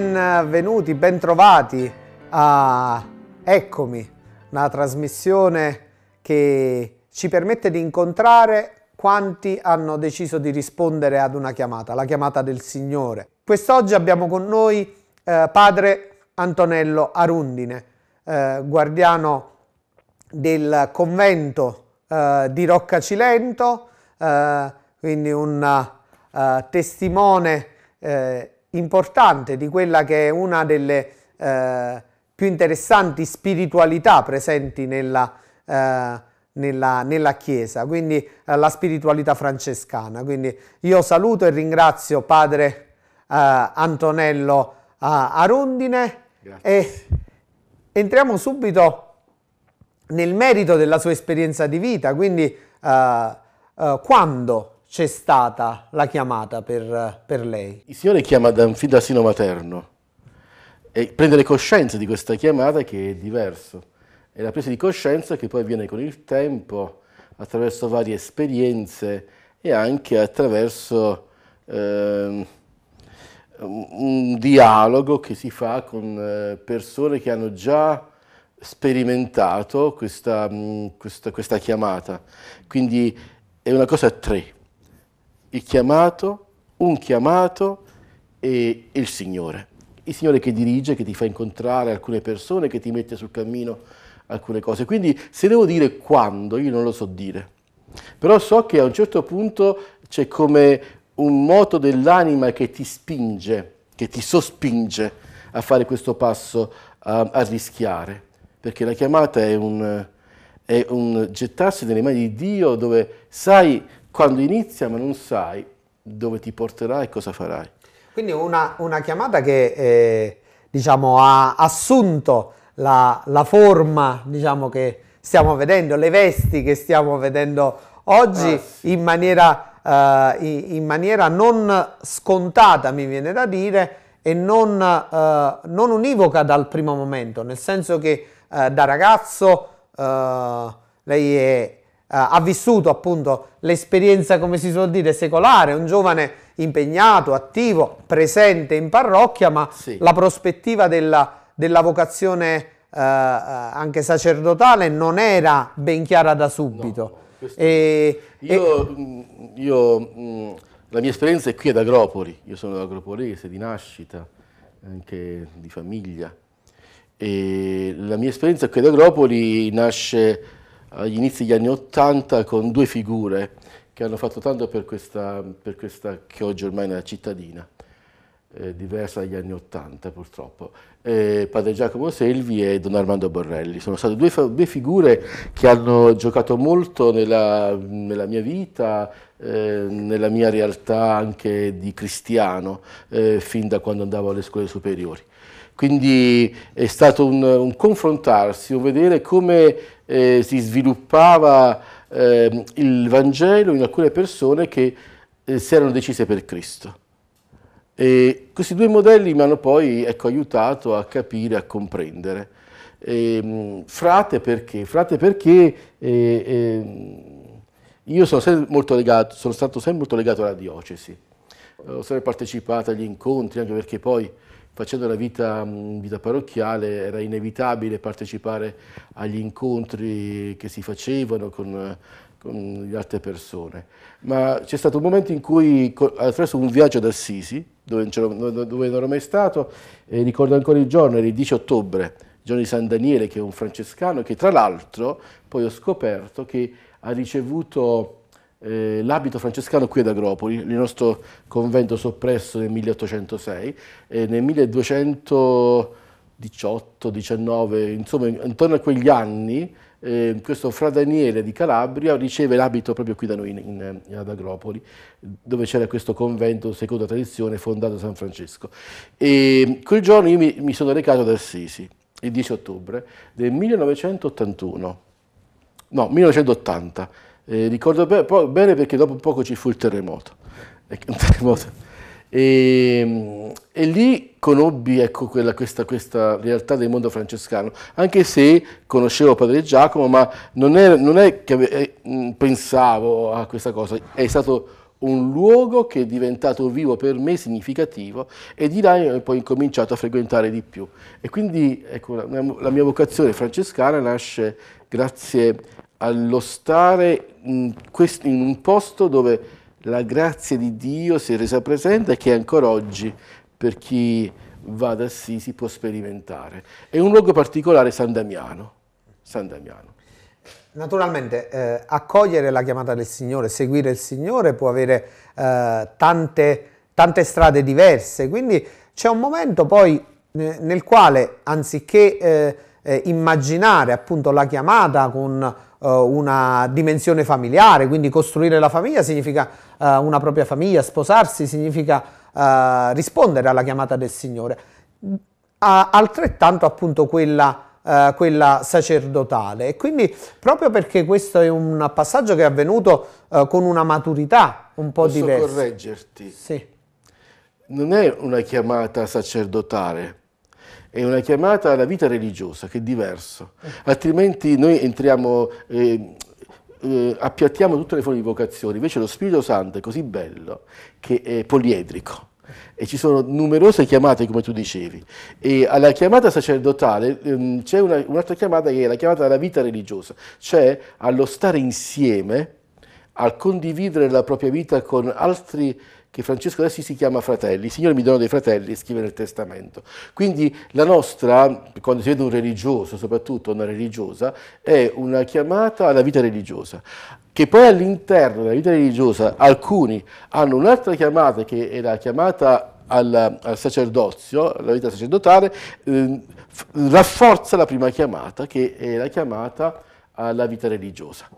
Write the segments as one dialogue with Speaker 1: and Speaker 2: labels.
Speaker 1: benvenuti, bentrovati a Eccomi, una trasmissione che ci permette di incontrare quanti hanno deciso di rispondere ad una chiamata, la chiamata del Signore. Quest'oggi abbiamo con noi eh, padre Antonello Arundine, eh, guardiano del convento eh, di Roccacilento, eh, quindi un eh, testimone eh, importante di quella che è una delle eh, più interessanti spiritualità presenti nella, eh, nella, nella Chiesa, quindi eh, la spiritualità francescana. Quindi io saluto e ringrazio padre eh, Antonello eh, Arondine e entriamo subito nel merito della sua esperienza di vita, quindi eh, quando c'è stata la chiamata per, per lei?
Speaker 2: Il Signore chiama da, un fin da sino materno e prendere coscienza di questa chiamata che è diverso. È la presa di coscienza che poi avviene con il tempo, attraverso varie esperienze e anche attraverso eh, un dialogo che si fa con eh, persone che hanno già sperimentato questa, mm, questa, questa chiamata. Quindi è una cosa a tre il chiamato, un chiamato e il Signore. Il Signore che dirige, che ti fa incontrare alcune persone, che ti mette sul cammino alcune cose. Quindi se devo dire quando, io non lo so dire. Però so che a un certo punto c'è come un moto dell'anima che ti spinge, che ti sospinge a fare questo passo, a, a rischiare. Perché la chiamata è un, è un gettarsi nelle mani di Dio dove sai quando inizia ma non sai dove ti porterà e cosa farai.
Speaker 1: Quindi una, una chiamata che eh, diciamo, ha assunto la, la forma diciamo, che stiamo vedendo, le vesti che stiamo vedendo oggi ah, sì. in, maniera, eh, in, maniera, non scontata, mi viene da dire, e non, eh, non univoca dal primo momento, nel senso che eh, da ragazzo eh, lei è eh, ha vissuto appunto l'esperienza, come si suol dire, secolare, un giovane impegnato, attivo, presente in parrocchia, ma sì. la prospettiva della, della vocazione eh, eh anche sacerdotale non era ben chiara da subito. No, e, io,
Speaker 2: e... Mm, io mh, mm, la mia esperienza è qui ad Agropoli, io sono agropolese di nascita, anche di famiglia, e la mia esperienza qui ad Agropoli nasce agli inizi degli anni Ottanta con due figure che hanno fatto tanto per questa, per questa che oggi ormai è una cittadina, eh, diversa dagli anni Ottanta purtroppo, eh, padre Giacomo Selvi e Don Armando Borrelli. Sono state due, due figure che hanno giocato molto nella, nella mia vita, eh, nella mia realtà anche di cristiano, eh, fin da quando andavo alle scuole superiori. Quindi è stato un, un confrontarsi, un vedere come eh, si sviluppava eh, il Vangelo in alcune persone che eh, si erano decise per Cristo. E questi due modelli mi hanno poi ecco, aiutato a capire, a comprendere. E, ehm, frate perché? Frate perché eh, ehm, io sono, sempre legato, sono stato sempre molto legato alla diocesi, ho sempre partecipato agli incontri, anche perché poi facendo la vita, mm, vita parrocchiale era inevitabile partecipare agli incontri che si facevano con con le altre persone, ma c'è stato un momento in cui attraverso un viaggio ad Assisi, dove non, ero, dove non ero mai stato, eh, ricordo ancora il giorno, era il 10 ottobre, il giorno di San Daniele, che è un francescano, che tra l'altro poi ho scoperto che ha ricevuto eh, l'abito francescano qui ad Agropoli, il nostro convento soppresso nel 1806, e nel 1218, 19, insomma intorno a quegli anni eh, questo fra Daniele di Calabria riceve l'abito proprio qui da noi in, in, in, ad Agropoli, dove c'era questo convento, secondo la tradizione, fondato a San Francesco. E quel giorno io mi, mi sono recato ad Assisi, il 10 ottobre del 1981, no, 1980, eh, ricordo be bene perché dopo poco ci fu il terremoto. terremoto. E, ehm, e, lì conobbi ecco, quella, questa, questa, realtà del mondo francescano, anche se conoscevo padre Giacomo, ma non è, non è che eh, pensavo a questa cosa, è stato un luogo che è diventato vivo per me, significativo, e di là ho poi incominciato a frequentare di più. E quindi ecco, la, la mia vocazione francescana nasce grazie allo stare in, questo, in un posto dove la grazia di Dio si è resa presente e che ancora oggi per chi va da sì si può sperimentare. È un luogo particolare San Damiano. San Damiano.
Speaker 1: Naturalmente eh, accogliere la chiamata del Signore, seguire il Signore può avere eh, tante, tante, strade diverse, quindi c'è un momento poi nel quale anziché eh, eh, immaginare appunto la chiamata con eh, una dimensione familiare, quindi costruire la famiglia significa eh, una propria famiglia, sposarsi significa eh, rispondere alla chiamata del Signore, altrettanto appunto quella quella sacerdotale. E quindi proprio perché questo è un passaggio che è avvenuto uh, con una maturità un po' Posso diversa. Posso correggerti? Sì.
Speaker 2: Non è una chiamata sacerdotale, è una chiamata alla vita religiosa che è diverso, altrimenti noi entriamo, eh, eh, appiattiamo tutte le forme di vocazione, invece lo Spirito Santo è così bello che è poliedrico e ci sono numerose chiamate come tu dicevi e alla chiamata sacerdotale ehm, c'è una, un'altra chiamata che è la chiamata alla vita religiosa, cioè allo stare insieme, al condividere la propria vita con altri che Francesco adesso si chiama fratelli. il Signore mi dona dei fratelli, scrive nel testamento. Quindi la nostra, quando si vede un religioso, soprattutto una religiosa, è una chiamata alla vita religiosa. Che poi all'interno della vita religiosa alcuni hanno un'altra chiamata che è la chiamata al, al, sacerdozio, alla vita sacerdotale, eh, rafforza la prima chiamata che è la chiamata alla vita religiosa.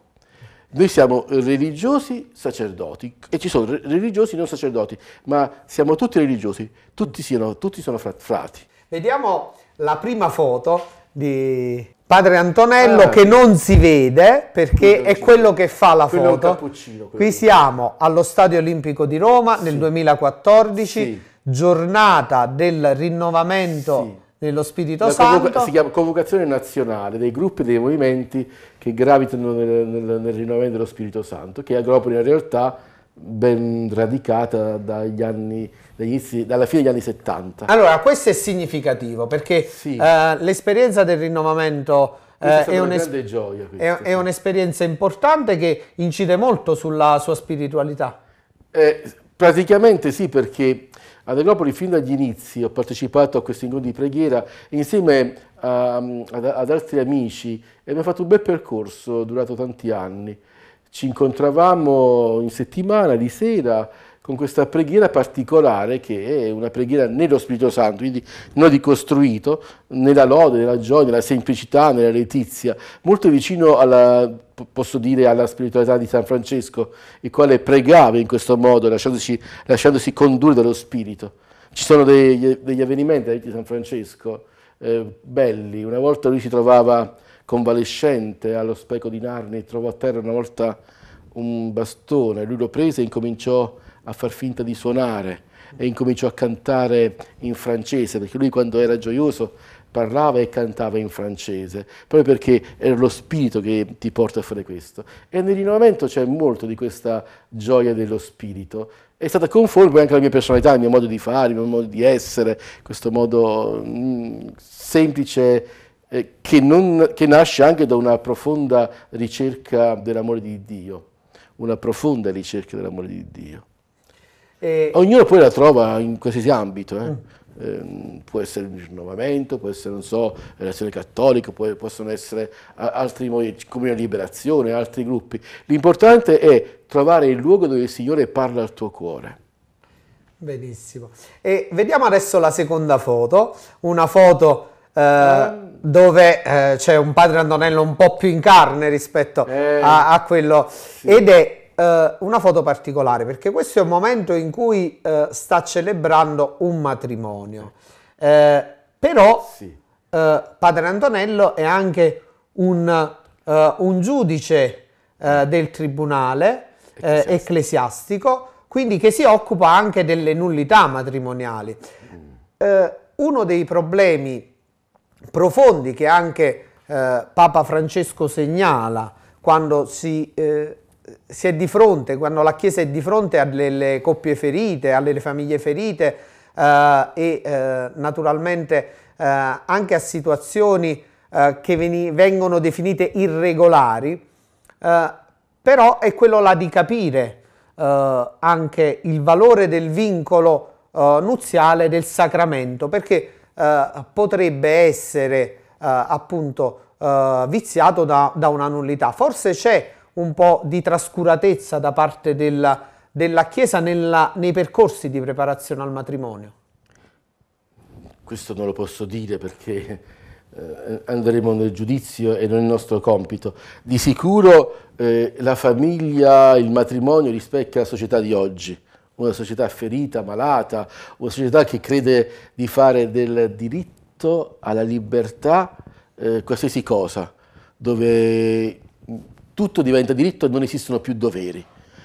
Speaker 2: Noi siamo religiosi sacerdoti e ci sono religiosi non sacerdoti, ma siamo tutti religiosi, tutti, siano, tutti sono frati.
Speaker 1: Vediamo la prima foto di padre Antonello ah, che non si vede perché è quello che fa la quello foto. Quello. Qui siamo allo Stadio Olimpico di Roma sì. nel 2014, sì. giornata del rinnovamento. Sì nello Spirito la Santo. Convoca- si
Speaker 2: chiama Convocazione Nazionale dei gruppi e dei movimenti che gravitano nel, nel, nel rinnovamento dello Spirito Santo, che è Agropoli in realtà ben radicata dagli anni, dagli inizi, dalla fine degli anni 70. Allora,
Speaker 1: questo è significativo perché sì. eh, l'esperienza del rinnovamento eh, è, un'es- gioia, è, è, un'esperienza importante che incide molto sulla sua spiritualità. Eh, praticamente
Speaker 2: sì, perché ad Agropoli fin dagli inizi ho partecipato a questo incontro di preghiera insieme a, ehm, ad, ad, altri amici e abbiamo fatto un bel percorso durato tanti anni. Ci incontravamo in settimana, di sera, con questa preghiera particolare che è una preghiera nello Spirito Santo, quindi noi ricostruito nella lode, nella gioia, nella semplicità, nella letizia, molto vicino alla, posso dire, alla spiritualità di San Francesco, il quale pregava in questo modo, lasciandosi, lasciandosi condurre dallo Spirito. Ci sono degli, degli avvenimenti della vita di San Francesco eh, belli, una volta lui si trovava convalescente allo specchio di Narni, trovò a terra una volta un bastone, lui lo prese e incominciò a a far finta di suonare e incominciò a cantare in francese, perché lui quando era gioioso parlava e cantava in francese, proprio perché era lo spirito che ti porta a fare questo. E nel rinnovamento c'è molto di questa gioia dello spirito. È stata conforme anche alla mia personalità, al mio modo di fare, al mio modo di essere, questo modo mm, semplice eh, che, non, che nasce anche da una profonda ricerca dell'amore di Dio, una profonda ricerca dell'amore di Dio. E... Ognuno poi la trova in qualsiasi ambito. Eh. Mm. Ehm, può essere il rinnovamento, può essere, non so, l'azione cattolica, può, possono essere altri movimenti, come la liberazione, altri gruppi. L'importante è trovare il luogo dove il Signore parla al tuo cuore.
Speaker 1: Benissimo. E vediamo adesso la seconda foto, una foto eh, eh. dove eh, c'è un padre Antonello un po' più in carne rispetto eh. a, a quello, sì. ed è eh, una foto particolare perché questo è un momento in cui eh, sta celebrando un matrimonio. Eh, però sì. Eh, padre Antonello è anche un, eh, un giudice eh, del tribunale ecclesiastico. ecclesiastico. quindi che si occupa anche delle nullità matrimoniali. Mm. uno dei problemi profondi che anche Papa Francesco segnala quando si eh, si è di fronte, quando la Chiesa è di fronte alle coppie ferite, alle famiglie ferite eh, e eh, naturalmente eh, anche a situazioni eh, che vengono definite irregolari, eh, però è quello là di capire eh, anche il valore del vincolo nuziale del sacramento, perché potrebbe essere appunto viziato da, da, una nullità. Forse c'è un po' di trascuratezza da parte della, della Chiesa nella, nei percorsi di preparazione al matrimonio?
Speaker 2: Questo non lo posso dire perché eh, andremo nel giudizio e non è il nostro compito. Di sicuro eh, la famiglia, il matrimonio rispecchia la società di oggi una società ferita, malata, una società che crede di fare del diritto alla libertà eh, qualsiasi cosa, dove tutto diventa diritto e non esistono più doveri.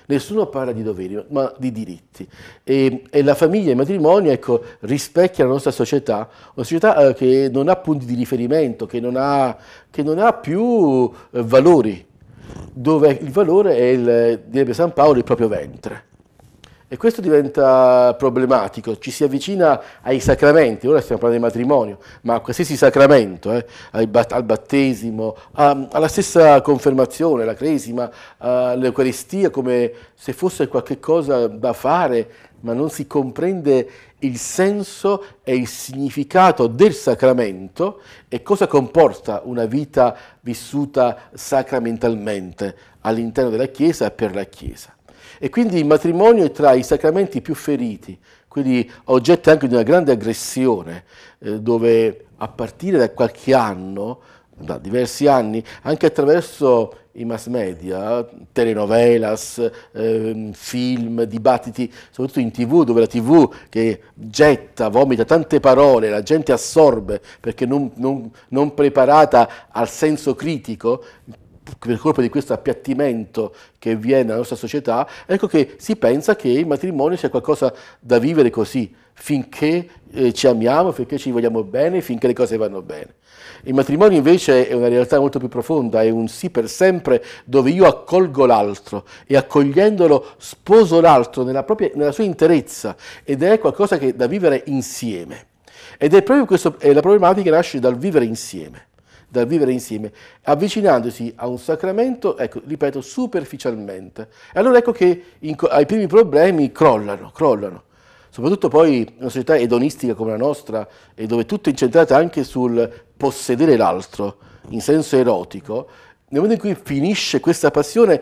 Speaker 2: Nessuno parla di doveri, ma di diritti. E, e la famiglia e il matrimonio ecco, rispecchiano la nostra società, una società eh, che non ha punti di riferimento, che non ha, che non ha più eh, valori, dove il valore è, il, direbbe San Paolo, il proprio ventre. E questo diventa problematico, ci si avvicina ai sacramenti, ora stiamo parlando di matrimonio, ma a qualsiasi sacramento, eh, al battesimo, a, alla stessa confermazione, la cresima, l'Eucaristia, come se fosse qualcosa da fare, ma non si comprende il senso e il significato del sacramento e cosa comporta una vita vissuta sacramentalmente all'interno della Chiesa e per la Chiesa. E quindi il matrimonio è tra i sacramenti più feriti, quindi oggetto anche di una grande aggressione, eh, dove a partire da qualche anno, da diversi anni, anche attraverso i mass media, telenovelas, eh, film, dibattiti, soprattutto in tv, dove la tv che getta, vomita tante parole, la gente assorbe perché non, non, non preparata al senso critico, per colpa di questo appiattimento che viene nella nostra società, ecco che si pensa che il matrimonio sia qualcosa da vivere così, finché eh, ci amiamo, finché ci vogliamo bene, finché le cose vanno bene. Il matrimonio invece è una realtà molto più profonda, è un sì per sempre dove io accolgo l'altro e accogliendolo sposo l'altro nella, propria, nella sua interezza ed è qualcosa che, da vivere insieme. Ed è proprio questo, è la problematica che nasce dal vivere insieme da vivere insieme, avvicinandosi a un sacramento, ecco, ripeto, superficialmente. E allora ecco che in, ai primi problemi crollano, crollano. Soprattutto poi in una società edonistica come la nostra, e dove tutto è incentrato anche sul possedere l'altro, in senso erotico, nel momento in cui finisce questa passione,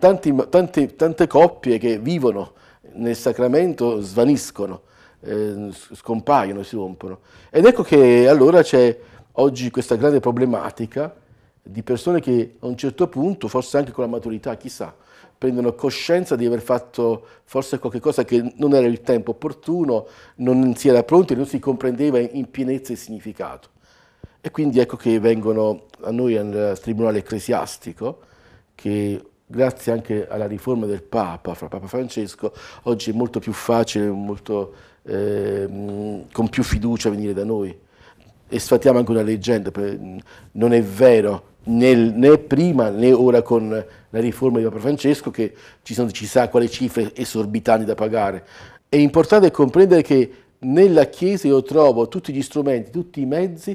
Speaker 2: tanti, tante, tante coppie che vivono nel sacramento svaniscono, eh, scompaiono, si rompono. Ed ecco che allora c'è oggi questa grande problematica di persone che a un certo punto, forse anche con la maturità, chissà, prendono coscienza di aver fatto forse qualcosa che non era il tempo opportuno, non si era pronti, non si comprendeva in pienezza il significato. E quindi ecco che vengono a noi al Tribunale Ecclesiastico, che grazie anche alla riforma del Papa, fra Papa Francesco, oggi è molto più facile, molto, eh, con più fiducia venire da noi e sfatiamo anche una leggenda, non è vero nel, né prima né ora con la riforma di Papa Francesco che ci, sono, ci sa quali cifre esorbitanti da pagare. È importante comprendere che nella Chiesa io trovo tutti gli strumenti, tutti i mezzi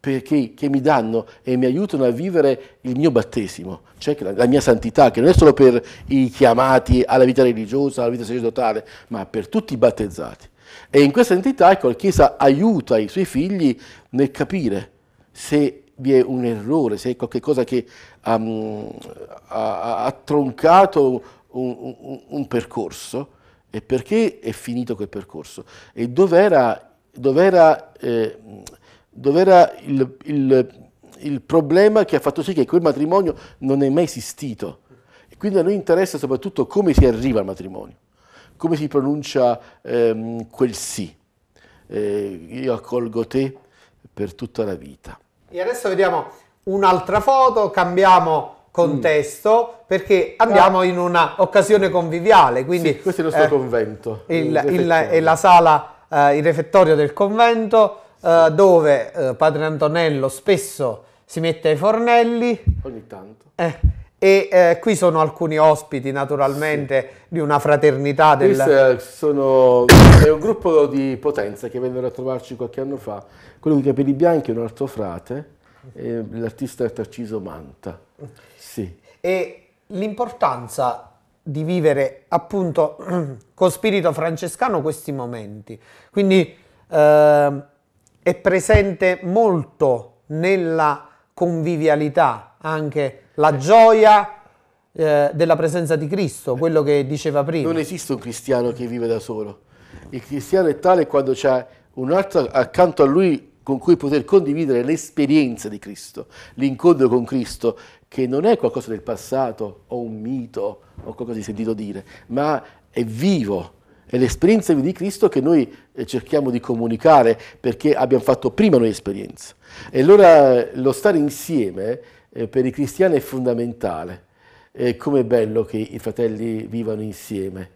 Speaker 2: perché, che mi danno e mi aiutano a vivere il mio battesimo, cioè la, la, mia santità, che non è solo per i chiamati alla vita religiosa, alla vita sacerdotale, ma per tutti i battezzati. E in questa entità ecco, la Chiesa aiuta i suoi figli nel capire se vi è un errore, se è qualcosa che um, ha, ha, troncato un, un, un, percorso e perché è finito quel percorso e dov'era, dov'era, eh, dov'era il, il, il problema che ha fatto sì che quel matrimonio non è mai esistito. E quindi a noi interessa soprattutto come si arriva al matrimonio come si pronuncia ehm, quel sì. Eh, io accolgo te per tutta la vita.
Speaker 1: E adesso vediamo un'altra foto, cambiamo contesto mm. perché andiamo ah. in un'occasione conviviale. Quindi, sì, questo è il nostro eh,
Speaker 2: convento. Il, il
Speaker 1: il, è la sala, eh, il refettorio del convento eh, dove eh, padre Antonello spesso si mette ai fornelli.
Speaker 2: Ogni tanto.
Speaker 1: Eh, e eh, qui sono alcuni ospiti naturalmente sì. di una fraternità. Del... Eh,
Speaker 2: sono... è un gruppo di Potenza che vennero a trovarci qualche anno fa. Quello di capelli bianchi è un altro frate, l'artista è Tarciso Manta. Sì.
Speaker 1: E l'importanza di vivere appunto con spirito francescano questi momenti. Quindi eh, è presente molto nella convivialità anche la gioia eh, della presenza di Cristo, quello che diceva prima. Non
Speaker 2: esiste un cristiano che vive da solo. Il cristiano è tale quando c'è un altro accanto a lui con cui poter condividere l'esperienza di Cristo, l'incontro con Cristo, che non è qualcosa del passato o un mito o qualcosa di sentito dire, ma è vivo, è l'esperienza di Cristo che noi eh, cerchiamo di comunicare perché abbiamo fatto prima noi esperienza. E allora eh, lo stare insieme eh, per i cristiani è fondamentale. Eh, è bello che i fratelli vivano insieme.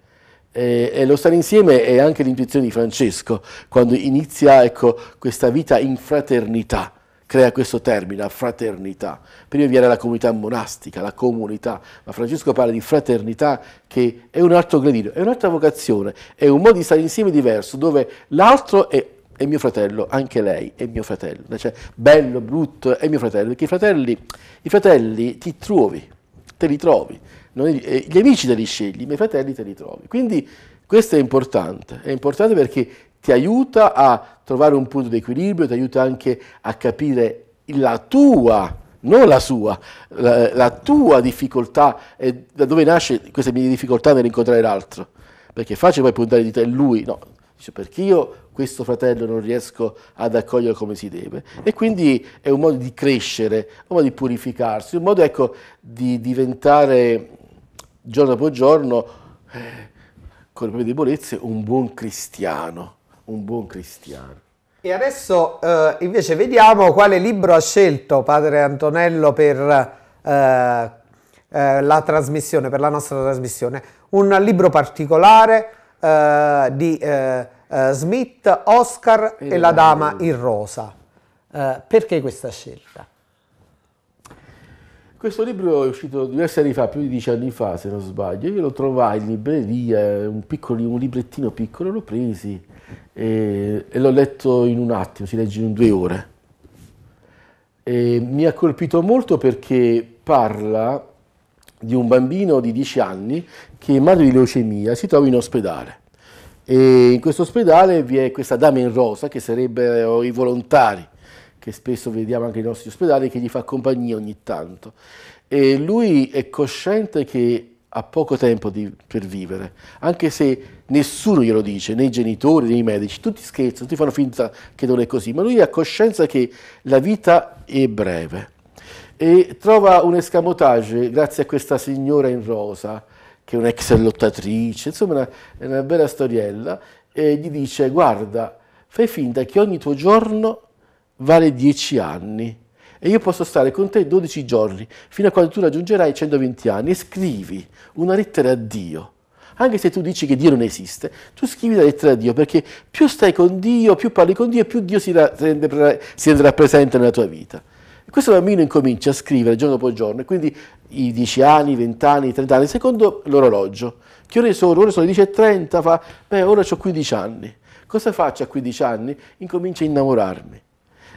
Speaker 2: Eh, e lo stare insieme è anche l'intuizione di Francesco, quando inizia ecco, questa vita in fraternità, crea questo termine, fraternità. Prima viene la comunità monastica, la comunità, ma Francesco parla di fraternità che è un altro gradino, è un'altra vocazione, è un modo di stare insieme diverso, dove l'altro è è mio fratello, anche lei è mio fratello, cioè bello, brutto, è mio fratello, perché i fratelli, i fratelli ti trovi, te li trovi, non, eh, gli amici te li scegli, ma i fratelli te li trovi. Quindi questo è importante, è importante perché ti aiuta a trovare un punto di equilibrio, ti aiuta anche a capire la tua, non la sua, la, la tua difficoltà, e da dove nasce questa mia difficoltà nell'incontrare l'altro. Perché è facile poi puntare di te lui, no, perché io questo fratello non riesco ad accogliere come si deve. E quindi è un modo di crescere, un modo di purificarsi, un modo ecco, di diventare giorno dopo giorno, eh, con le proprie debolezze, un buon cristiano, un buon cristiano.
Speaker 1: E adesso eh, invece vediamo quale libro ha scelto padre Antonello per eh, eh la trasmissione, per la nostra trasmissione. Un libro particolare eh, di eh, eh, Smith, Oscar e, e la dama in rosa. Eh, perché questa scelta?
Speaker 2: Questo libro è uscito diversi anni fa, più di dieci anni fa se non sbaglio, io lo trovai in libreria, un, piccoli, un librettino piccolo, l'ho presi e, e, l'ho letto in un attimo, si legge in due ore. E mi ha colpito molto perché parla di un bambino di dieci anni che è madre di leucemia si trova in ospedale. E in questo ospedale vi è questa dama in rosa che sarebbero i volontari che spesso vediamo anche nei nostri ospedali che gli fa compagnia ogni tanto e lui è cosciente che ha poco tempo di, per vivere, anche se nessuno glielo dice, né i genitori né i medici, tutti scherzano, tutti fanno finta che non è così, ma lui ha coscienza che la vita è breve e trova un escamotage grazie a questa signora in rosa che è un'ex lottatrice, insomma una, una bella storiella, e gli dice guarda, fai finta che ogni tuo giorno vale 10 anni e io posso stare con te 12 giorni, fino a quando tu raggiungerai 120 anni e scrivi una lettera a Dio. Anche se tu dici che Dio non esiste, tu scrivi la lettera a Dio perché più stai con Dio, più parli con Dio, più Dio si, rende, si renderà presente nella tua vita questo bambino incomincia a scrivere giorno dopo giorno, quindi i 10 anni, i 20 anni, i 30 anni, secondo l'orologio. Che ore sono? Ora sono le 10.30, fa, beh, ora ho 15 anni. Cosa faccio a 15 anni? Incomincia a innamorarmi.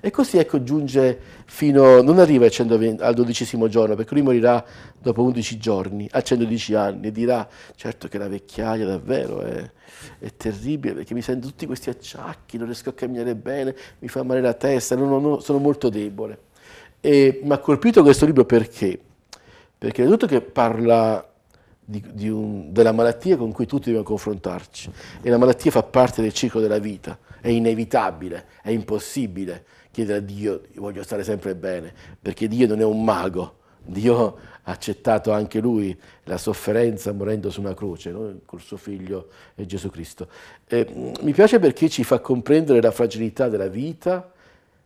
Speaker 2: E così ecco giunge fino, non arriva al dodicesimo giorno, perché lui morirà dopo 11 giorni, a 110 anni, e dirà, certo che la vecchiaia davvero è, è terribile, perché mi sento tutti questi acciacchi, non riesco a camminare bene, mi fa male la testa, non, non, sono molto debole. E mi ha colpito questo libro perché? Perché innanzitutto che parla di, di un, della malattia con cui tutti dobbiamo confrontarci e la malattia fa parte del ciclo della vita, è inevitabile, è impossibile chiedere a Dio voglio stare sempre bene, perché Dio non è un mago, Dio ha accettato anche lui la sofferenza morendo su una croce no? col suo figlio Gesù Cristo. E, mm, mi piace perché ci fa comprendere la fragilità della vita,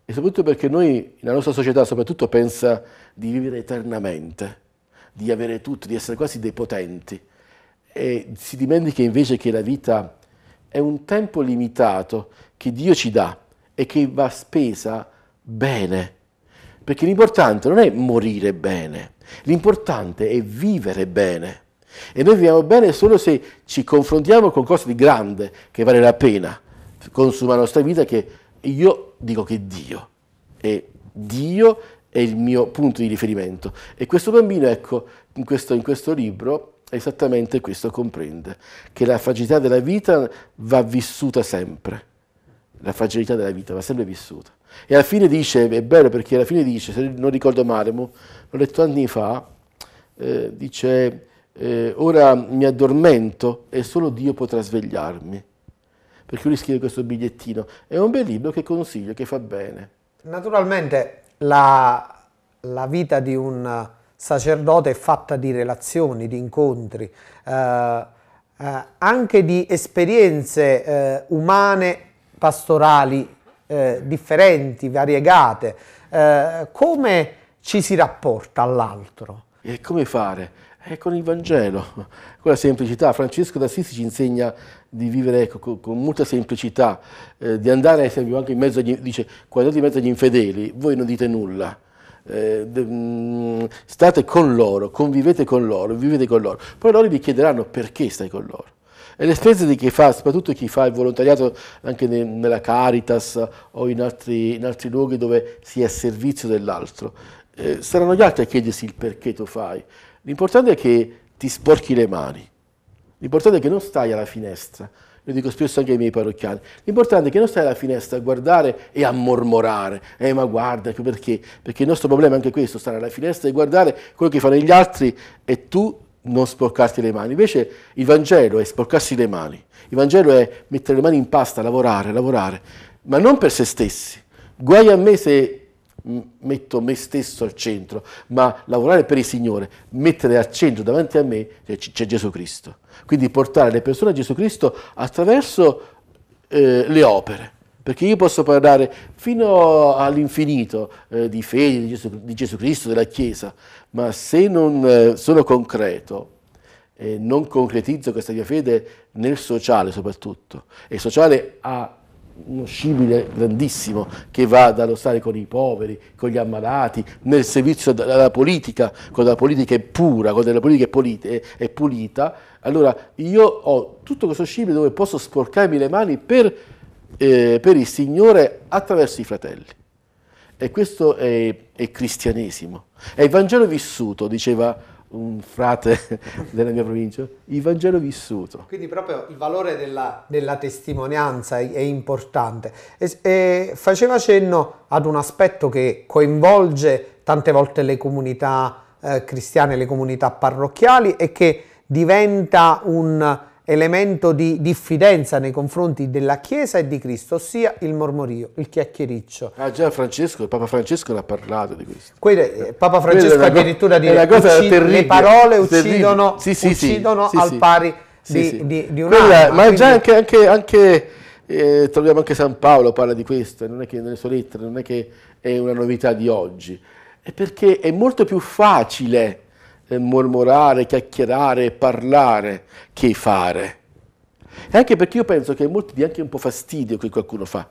Speaker 2: e soprattutto perché noi, la nostra società soprattutto pensa di vivere eternamente, di avere tutto, di essere quasi dei potenti e si dimentica invece che la vita è un tempo limitato che Dio ci dà e che va spesa bene. Perché l'importante non è morire bene, l'importante è vivere bene. E noi viviamo bene solo se ci confrontiamo con cose di grande che vale la pena. Consuma la nostra vita che io dico che Dio è Dio è il mio punto di riferimento. E questo bambino, ecco, in questo, in questo libro esattamente questo comprende, che la fragilità della vita va vissuta sempre, la fragilità della vita va sempre vissuta. E alla fine dice, è bello perché alla fine dice, se non ricordo male, l'ho letto anni fa, eh, dice, eh, ora mi addormento e solo Dio potrà svegliarmi per cui riscrive questo bigliettino. È un bel libro che consiglio, che fa bene.
Speaker 1: Naturalmente la, la vita di un sacerdote è fatta di relazioni, di incontri, eh, eh, anche di esperienze eh, umane, pastorali eh, differenti, variegate. Eh, come ci si rapporta all'altro? E come fare?
Speaker 2: È eh, con il Vangelo, con la semplicità. Francesco d'Assisi ci insegna di vivere ecco, con, con, molta semplicità, eh, di andare esempio, anche in mezzo agli, dice, in mezzo agli infedeli, voi non dite nulla, eh, mm, state con loro, convivete con loro, vivete con loro, poi loro vi chiederanno perché stai con loro. E l'esperienza di chi fa, soprattutto chi fa il volontariato anche ne, nella Caritas o in altri, in altri luoghi dove si è a servizio dell'altro, eh, saranno gli altri a chiedersi il perché tu fai. L'importante è che ti sporchi le mani L'importante è che non stai alla finestra, lo dico spesso anche ai miei parrocchiani, l'importante è che non stai alla finestra a guardare e a mormorare, eh ma guarda ecco perché, perché il nostro problema è anche questo, stare alla finestra e guardare quello che fanno gli altri e tu non sporcarti le mani, invece il Vangelo è sporcarsi le mani, il Vangelo è mettere le mani in pasta, lavorare, lavorare, ma non per se stessi, guai a me se metto me stesso al centro, ma lavorare per il Signore, mettere al centro davanti a me c'è Gesù Cristo. Quindi portare le persone a Gesù Cristo attraverso eh, le opere. Perché io posso parlare fino all'infinito eh, di fede, di Gesù, di Gesù, Cristo, della Chiesa, ma se non eh, sono concreto, e non concretizzo questa mia fede nel sociale soprattutto, e il sociale ha uno scibile grandissimo che va dallo stare con i poveri, con gli ammalati, nel servizio della politica, quando la politica è pura, quando la politica è, polita, è pulita, allora io ho tutto questo scibile dove posso sporcarmi le mani per, eh, per il Signore attraverso i fratelli. E questo è, è cristianesimo, è il Vangelo vissuto, diceva un frate della mia provincia, il Vangelo vissuto.
Speaker 1: Quindi proprio il valore della, della testimonianza è importante. E, e faceva cenno ad un aspetto che coinvolge tante volte le comunità eh, cristiane, le comunità parrocchiali e che diventa un elemento di diffidenza nei confronti della Chiesa e di Cristo, ossia il mormorio, il chiacchiericcio. Ah già Francesco, Papa Francesco ne ha parlato di questo. Eh, Quelle, Papa Francesco addirittura di che le parole uccidono, sì, sì, uccidono sì, al pari di, di, di un'altra. Ma quindi... già anche, anche,
Speaker 2: anche eh, troviamo anche San Paolo parla di questo, non è che nelle sue lettere, non è che è una novità di oggi, è perché è molto più facile mormorare, chiacchierare, parlare che fare. E anche perché io penso che a molti dia anche un po' fastidio che qualcuno fa.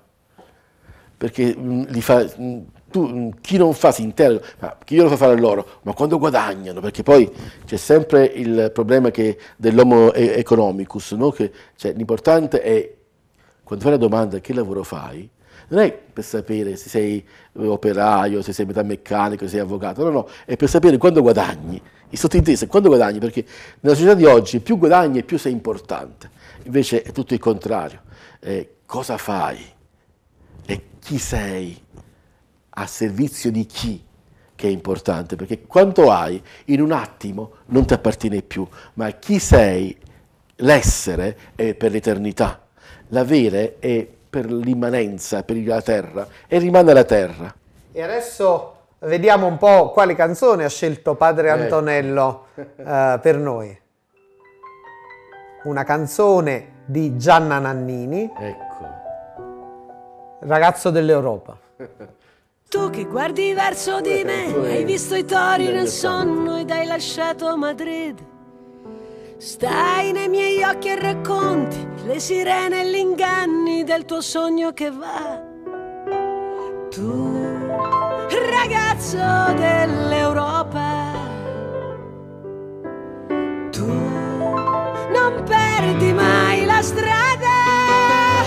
Speaker 2: Perché mh, mm, fa, mh, mm, tu, mm, chi non fa si interroga, ma ah, chi lo fa fare a loro? Ma quando guadagnano? Perché poi c'è sempre il problema che, dell'homo economicus, no? che, cioè, l'importante è quando fai la domanda che lavoro fai, non è per sapere se sei eh, operaio, se sei metalmeccanico, se sei avvocato, no, no, è per sapere quando guadagni, il sottinteso è quando guadagni, perché nella società di oggi più guadagni e più sei importante, invece è tutto il contrario, eh, cosa fai e chi sei, a servizio di chi che è importante, perché quanto hai in un attimo non ti appartiene più, ma chi sei, l'essere è per l'eternità, l'avere è per l'immanenza, per la terra, e rimane la terra.
Speaker 1: E adesso vediamo un po' quale canzone ha scelto padre eh. Antonello eh, per noi. Una canzone di Gianna Nannini. Ecco. Ragazzo dell'Europa. Tu che guardi verso di eh, me, hai visto i tori nel sonno ed hai lasciato Madrid. Stai nei miei occhi e racconti le sirene e gli inganni del tuo sogno che va.
Speaker 2: Tu, ragazzo dell'Europa,
Speaker 1: tu non perdi mai la strada.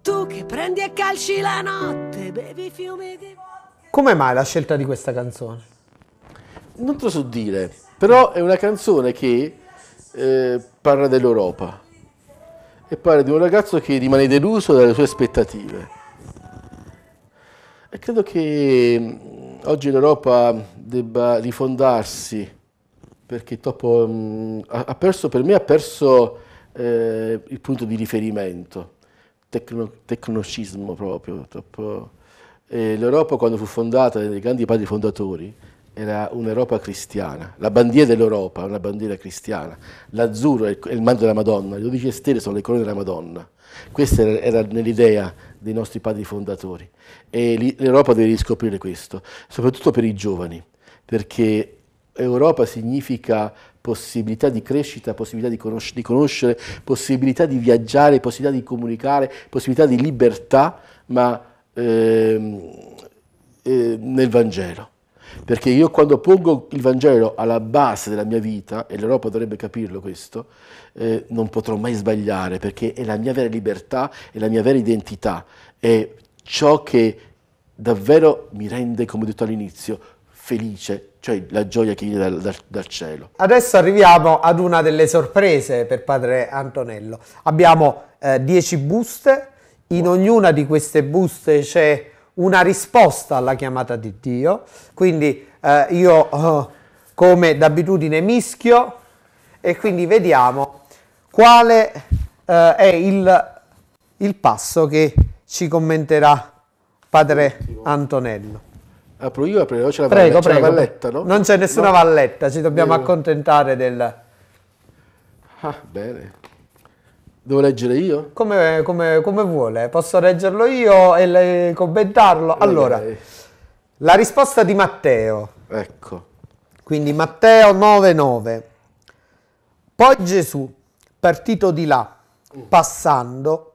Speaker 1: Tu che prendi a calci la notte, bevi fiumi di... Come mai la scelta di questa canzone? Non te lo so
Speaker 2: dire però è una canzone che eh, parla dell'Europa e parla di un ragazzo che rimane deluso dalle sue aspettative. E credo che mm, oggi l'Europa debba rifondarsi perché dopo, mh, mm, ha perso, per me ha perso eh, il punto di riferimento, Tecno, tecnocismo proprio. L'Europa quando fu fondata dai grandi padri fondatori era un'Europa cristiana, la bandiera dell'Europa è una bandiera cristiana, l'azzurro è il manto della Madonna, le 12 stelle sono le corone della Madonna, questa era nell'idea dei nostri padri fondatori e l'Europa deve riscoprire questo, soprattutto per i giovani, perché Europa significa possibilità di crescita, possibilità di, conosc di conoscere, possibilità di viaggiare, possibilità di comunicare, possibilità di libertà, ma ehm, eh, nel Vangelo. Perché io quando pongo il Vangelo alla base della mia vita, e l'Europa dovrebbe capirlo questo, eh, non potrò mai sbagliare, perché è la mia vera libertà, è la mia vera identità, è ciò che davvero mi rende, come ho detto all'inizio, felice, cioè la gioia che viene dal, dal, dal, cielo.
Speaker 1: Adesso arriviamo ad una delle sorprese per padre Antonello. Abbiamo 10 eh, buste, in ognuna di queste buste c'è una risposta alla chiamata di Dio. Quindi eh, io eh, come d'abitudine mischio e quindi vediamo quale eh, è il, il, passo che ci commenterà padre Antonello.
Speaker 2: Apro io, apro c'è la, prego, prego. la valletta, no? Non c'è nessuna no. valletta, ci dobbiamo devo...
Speaker 1: accontentare del... Ah, bene.
Speaker 2: Devo leggere io?
Speaker 1: Come, come, come vuole, posso leggerlo io e le, commentarlo. Allora, okay. la risposta di Matteo. Ecco. Quindi Matteo 9:9. Poi Gesù, partito di là, mm. passando,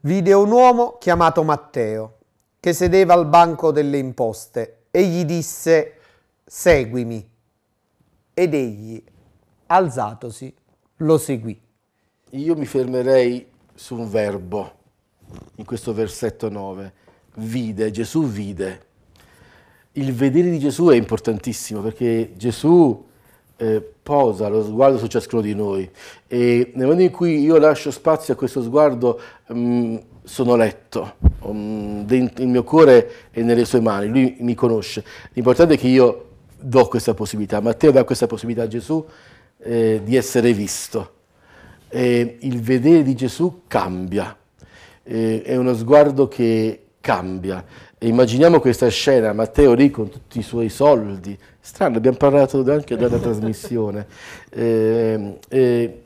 Speaker 1: vide un uomo chiamato Matteo, che sedeva al banco delle imposte, e gli disse, seguimi. Ed egli, alzatosi, lo seguì io mi
Speaker 2: fermerei su un verbo in questo versetto 9. Vide, Gesù vide. Il vedere di Gesù è importantissimo perché Gesù eh, posa lo sguardo su ciascuno di noi e nel momento in cui io lascio spazio a questo sguardo mh, mm, sono letto, um, mm, dentro, il mio cuore è nelle sue mani, lui mi conosce. L'importante è che io do questa possibilità, Matteo dà questa possibilità a Gesù eh, di essere visto eh, il vedere di Gesù cambia, eh, è uno sguardo che cambia. E immaginiamo questa scena, Matteo lì con tutti i suoi soldi, strano, abbiamo parlato anche della trasmissione, eh,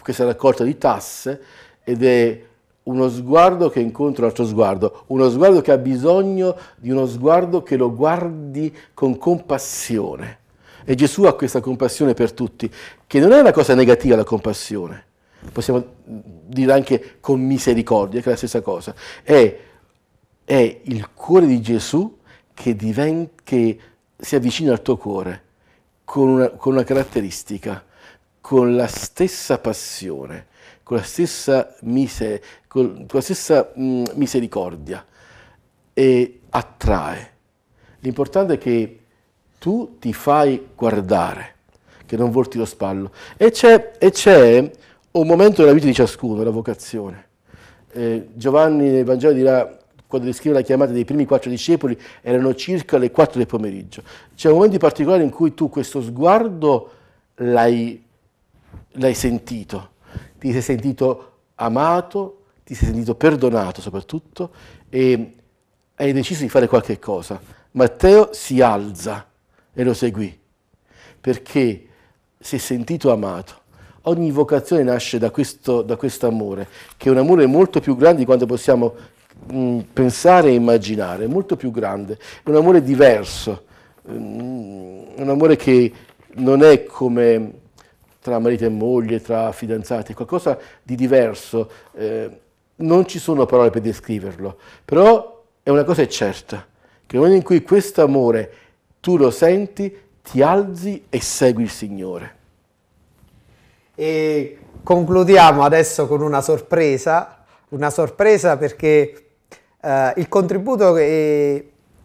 Speaker 2: questa raccolta di tasse ed è uno sguardo che incontra un altro sguardo, uno sguardo che ha bisogno di uno sguardo che lo guardi con compassione e Gesù ha questa compassione per tutti, che non è una cosa negativa la compassione, possiamo dire anche con misericordia, che è la stessa cosa. È, è il cuore di Gesù che, diven- che, si avvicina al tuo cuore con una, con una caratteristica, con la stessa passione, con la stessa, mise- con, con la stessa mh, misericordia e attrae. L'importante è che tu ti fai guardare, che non volti lo spallo. E c'è, e c'è un momento della vita di ciascuno, la vocazione. Eh, Giovanni nel Vangelo dirà, quando descrive la chiamata dei primi quattro discepoli, erano circa le quattro del pomeriggio. C'è un momento particolare in cui tu questo sguardo l'hai, l'hai sentito, ti sei sentito amato, ti sei sentito perdonato soprattutto e hai deciso di fare qualche cosa. Matteo si alza e lo seguì, perché si è sentito amato. Ogni vocazione nasce da questo da amore, che è un amore molto più grande di quanto possiamo mh, mm, pensare e immaginare, molto più grande, è un amore diverso, mh, mm, un amore che non è come tra marito e moglie, tra fidanzati, è qualcosa di diverso. Eh, non ci sono parole per descriverlo, però è una cosa certa, che nel momento in cui questo amore tu lo senti, ti alzi e segui il Signore.
Speaker 1: E concludiamo adesso con una sorpresa, una sorpresa perché eh, il contributo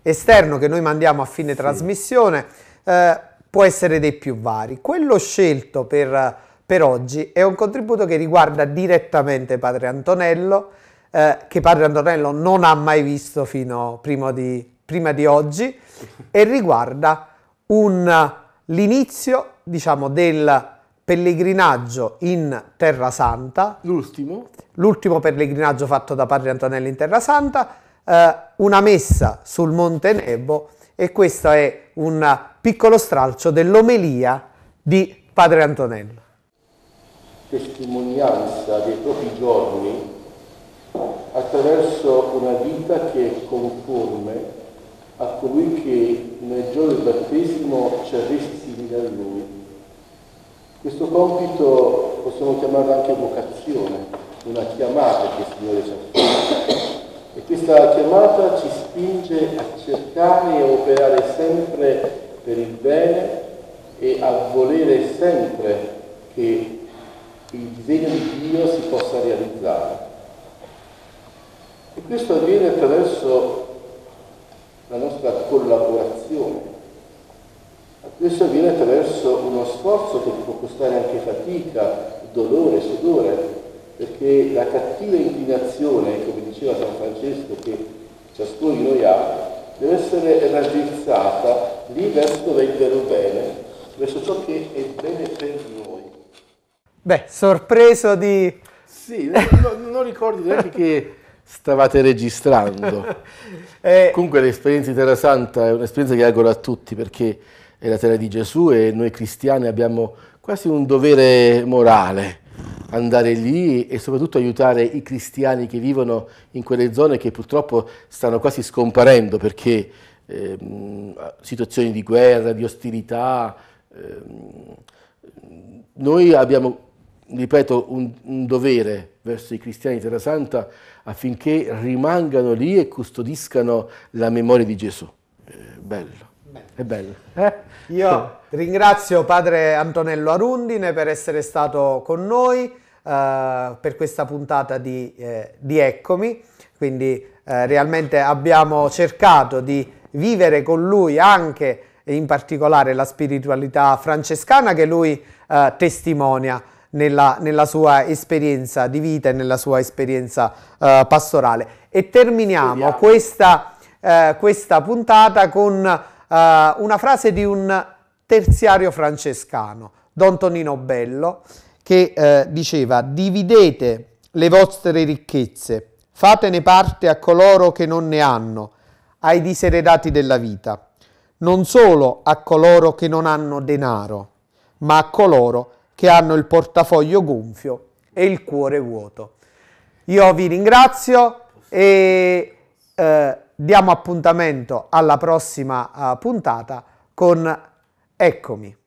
Speaker 1: esterno che noi mandiamo a fine sì. trasmissione eh, può essere dei più vari. Quello scelto per, per, oggi è un contributo che riguarda direttamente Padre Antonello, eh, che Padre Antonello non ha mai visto fino prima di prima di oggi e riguarda un, l'inizio diciamo, del pellegrinaggio in Terra Santa. L'ultimo. L'ultimo pellegrinaggio fatto da Padre Antonello in Terra Santa, eh, una messa sul Monte Nebo e questo è un piccolo stralcio dell'omelia di Padre Antonello.
Speaker 2: Testimonianza dei propri giorni attraverso una vita che è conforme a colui che nel giorno del battesimo ci resti simile a lui. Questo compito possiamo chiamarlo anche vocazione, una chiamata che il Signore ci ha fatto. E questa chiamata ci spinge a cercare e a operare sempre per il bene e a volere sempre che il disegno di Dio si possa realizzare. E questo avviene attraverso la nostra collaborazione. Questo avviene attraverso uno sforzo che può costare anche fatica, dolore, sudore, perché la cattiva inclinazione, come diceva San Francesco, che ciascuno di noi ha, deve essere raddrizzata lì verso il vero bene, verso ciò che è bene per noi.
Speaker 1: Beh, sorpreso di...
Speaker 2: Sì, non, non ricordi neanche che stavate registrando. eh, Comunque l'esperienza di Terra Santa è un'esperienza che auguro a tutti perché è la terra di Gesù e noi cristiani abbiamo quasi un dovere morale andare lì e soprattutto aiutare i cristiani che vivono in quelle zone che purtroppo stanno quasi scomparendo perché eh, situazioni di guerra, di ostilità. Eh, noi abbiamo ripeto, un, un, dovere verso i cristiani di Terra Santa affinché rimangano lì e custodiscano la memoria di Gesù. Eh, bello. Beh. È bello.
Speaker 1: Eh? Io ringrazio padre Antonello Arundine per essere stato con noi eh, per questa puntata di, eh, di Eccomi. Quindi eh, realmente abbiamo cercato di vivere con lui anche e in particolare la spiritualità francescana che lui eh, testimonia nella, nella, sua esperienza di vita e nella sua esperienza uh, pastorale. E terminiamo questa, uh, questa, puntata con uh, una frase di un terziario francescano, Don Tonino Bello, che diceva dividete le vostre ricchezze, fatene parte a coloro che non ne hanno, ai diseredati della vita, non solo a coloro che non hanno denaro, ma a coloro che che hanno il portafoglio gonfio e il cuore vuoto. Io vi ringrazio e eh, diamo appuntamento alla prossima eh, puntata con Eccomi.